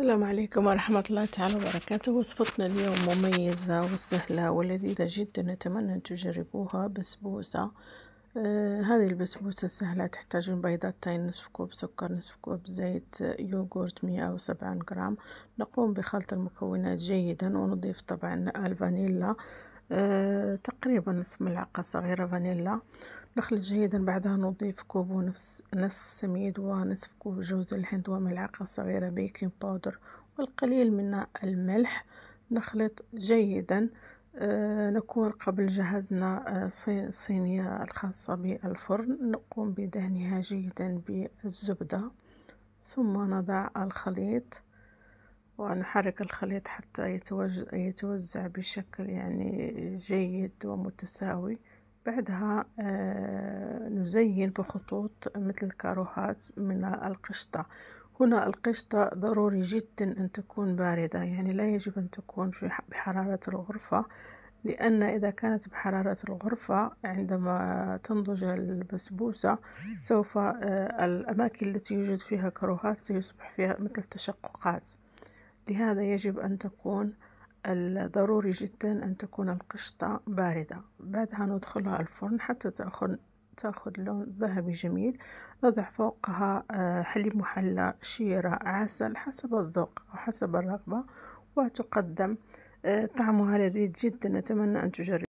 السلام عليكم ورحمة الله تعالى وبركاته وصفتنا اليوم مميزة وسهلة ولذيذة جدا أتمنى أن تجربوها بسبوسة آه هذه البسبوسة سهلة تحتاجون بيضتين نصف كوب سكر نصف كوب زيت يوغورت مية أو غرام نقوم بخلط المكونات جيدا ونضيف طبعا الفانيلا آه تقريبا نصف ملعقة صغيرة فانيلا نخلط جيدا بعدها نضيف كوب ونصف نصف سميد ونصف كوب جوز الهند وملعقة صغيرة بيكنج باودر والقليل من الملح نخلط جيدا آه نكون قبل جهزنا آه صينية الخاصة بالفرن نقوم بدهنها جيدا بالزبدة ثم نضع الخليط ونحرك الخليط حتى يتوزع بشكل يعني جيد ومتساوي بعدها آه، نزين بخطوط مثل الكاروهات من القشطة هنا القشطة ضروري جدا أن تكون باردة يعني لا يجب أن تكون في بحرارة الغرفة لأن إذا كانت بحرارة الغرفة عندما تنضج البسبوسة سوف آه، الأماكن التي يوجد فيها كروهات سيصبح فيها مثل تشققات لهذا يجب أن تكون الضروري جدا أن تكون القشطة باردة بعدها ندخلها الفرن حتى تأخذ تأخذ لون ذهبي جميل نضع فوقها آه، حليب محلى شيرة عسل حسب الذوق وحسب الرغبة وتقدم آه، طعمها لذيذ جدا نتمنى أن تجرب